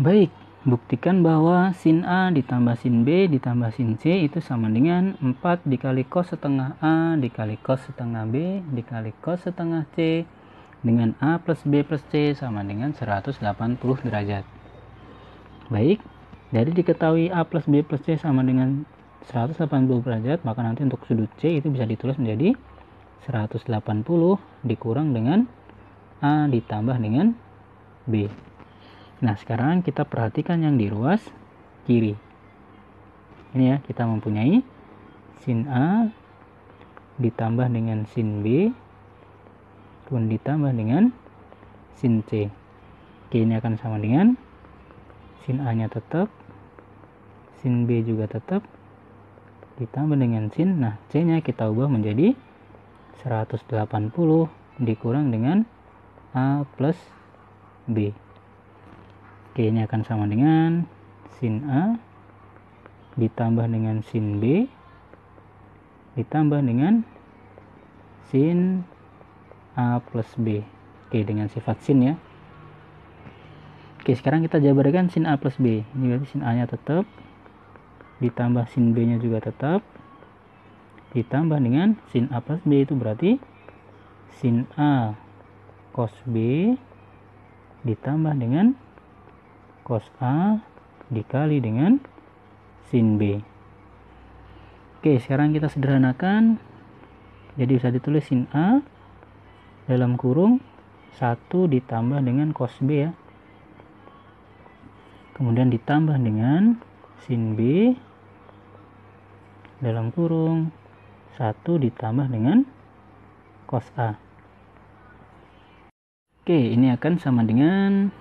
Baik, buktikan bahwa sin A ditambah sin B ditambah sin C itu sama dengan 4 dikali cos setengah A dikali cos setengah B dikali cos setengah C dengan A plus B plus C sama dengan 180 derajat. Baik, dari diketahui A plus B plus C sama dengan 180 derajat, maka nanti untuk sudut C itu bisa ditulis menjadi 180 dikurang dengan A ditambah dengan B. Nah, sekarang kita perhatikan yang di ruas kiri. Ini ya, kita mempunyai sin A ditambah dengan sin B pun ditambah dengan sin C. Oke, ini akan sama dengan sin A-nya tetap, sin B juga tetap, ditambah dengan sin. Nah, C-nya kita ubah menjadi 180 dikurang dengan A plus B. Oke, ini akan sama dengan sin A ditambah dengan sin B ditambah dengan sin A plus B. Oke, dengan sifat sin ya. Oke, sekarang kita jabarkan sin A plus B. Ini berarti sin A-nya tetap ditambah sin B-nya juga tetap ditambah dengan sin A plus B itu berarti sin A cos B ditambah dengan cos A dikali dengan sin B. Oke, sekarang kita sederhanakan. Jadi bisa ditulis sin A dalam kurung 1 ditambah dengan cos B ya. Kemudian ditambah dengan sin B dalam kurung 1 ditambah dengan cos A. Oke, ini akan sama dengan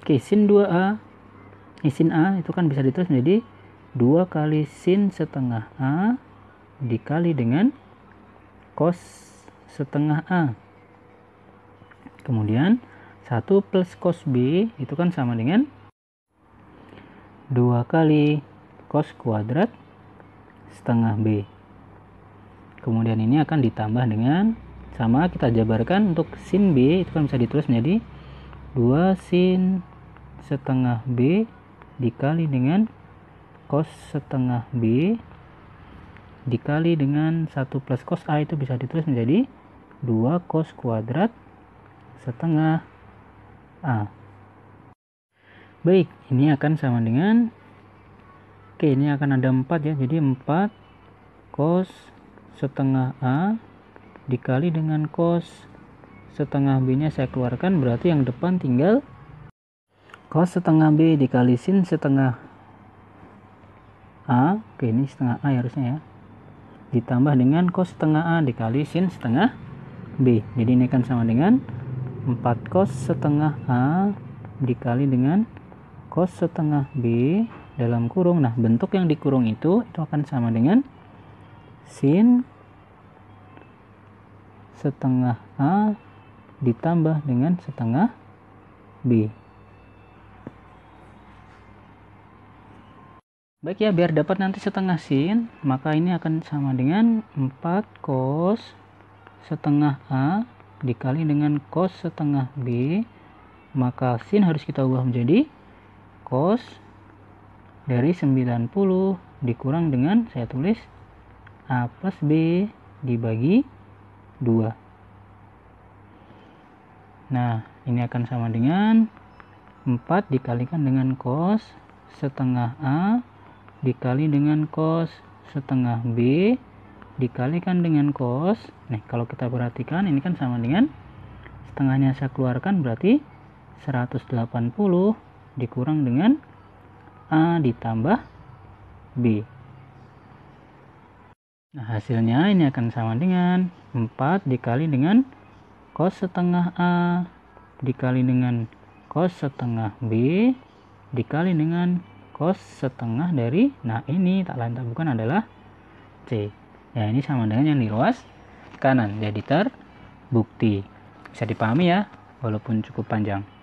Oke, sin 2A sin A itu kan bisa ditulis menjadi 2 kali sin setengah A dikali dengan cos setengah A. Kemudian 1 plus cos B itu kan sama dengan 2 kali cos kuadrat setengah B. Kemudian ini akan ditambah dengan sama kita jabarkan untuk sin B itu kan bisa ditulis menjadi 2 sin setengah B dikali dengan cos setengah B dikali dengan 1 plus cos A itu bisa ditulis menjadi 2 cos kuadrat setengah A. Baik, ini akan sama dengan Oke, ini akan ada 4 ya. Jadi 4 cos setengah A dikali dengan cos setengah B-nya saya keluarkan berarti yang depan tinggal cos setengah B dikali sin setengah A oke ini setengah A ya harusnya ya ditambah dengan cos setengah A dikali sin setengah B jadi ini akan sama dengan 4 cos setengah A dikali dengan cos setengah B dalam kurung nah bentuk yang dikurung itu itu akan sama dengan sin setengah A ditambah dengan setengah B Baik ya, biar dapat nanti setengah sin, maka ini akan sama dengan 4 cos setengah A dikali dengan cos setengah B, maka sin harus kita ubah menjadi cos dari 90 dikurang dengan saya tulis A plus B dibagi 2. Nah, ini akan sama dengan 4 dikalikan dengan cos setengah A dikali dengan cos setengah B dikalikan dengan cos nih kalau kita perhatikan ini kan sama dengan setengahnya saya keluarkan berarti 180 dikurang dengan A ditambah B nah hasilnya ini akan sama dengan 4 dikali dengan cos setengah A dikali dengan cos setengah B dikali dengan cos setengah dari nah ini tak lain tak bukan adalah C ya ini sama dengan yang di ruas kanan jadi terbukti bisa dipahami ya walaupun cukup panjang